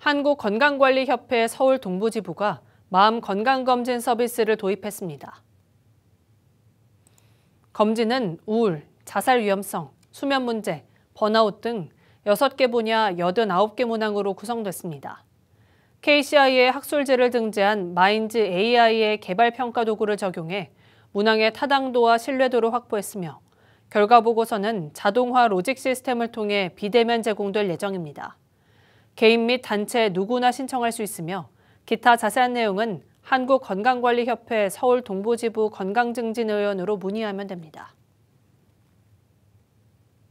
한국건강관리협회 서울 동부지부가 마음건강검진 서비스를 도입했습니다. 검진은 우울, 자살 위험성, 수면 문제, 번아웃 등 6개 분야 89개 문항으로 구성됐습니다. KCI의 학술지를 등재한 마인즈 AI의 개발 평가 도구를 적용해 문항의 타당도와 신뢰도를 확보했으며 결과 보고서는 자동화 로직 시스템을 통해 비대면 제공될 예정입니다. 개인 및 단체 누구나 신청할 수 있으며 기타 자세한 내용은 한국건강관리협회 서울 동부지부 건강증진의원으로 문의하면 됩니다.